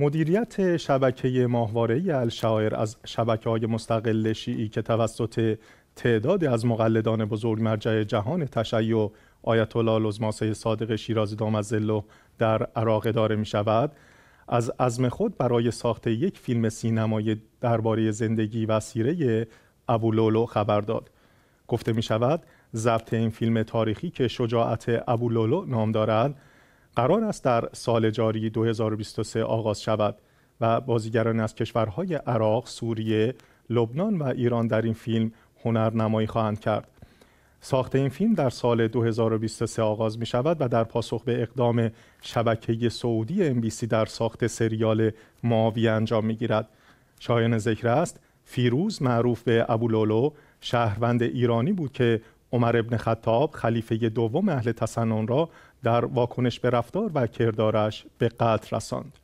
مدیریت شبکه ماهواره الشاعر از شبکه های مستقل شیعی که توسط تعدادی از مقلدان بزرگ مرجع جهان تشیع آیت الله لزماسه صادق شیرازی دامزلو در عراق داره می شود از عزم خود برای ساخت یک فیلم سینمایی درباره زندگی و سیره ابولولو خبر داد گفته می شود ضبط این فیلم تاریخی که شجاعت ابولولو نام دارد قرار است در سال جاری 2023 آغاز شود و بازیگران از کشورهای عراق، سوریه، لبنان و ایران در این فیلم هنرنمایی خواهند کرد. ساخت این فیلم در سال 2023 آغاز می شود و در پاسخ به اقدام شبکه سعودی سی در ساخت سریال ماوی انجام می گیرد. شایان ذکر است فیروز معروف به ابولولو شهروند ایرانی بود که عمر ابن خطاب خلیفه دوم اهل تسنن را در واکنش به رفتار و کردارش به قتل رساند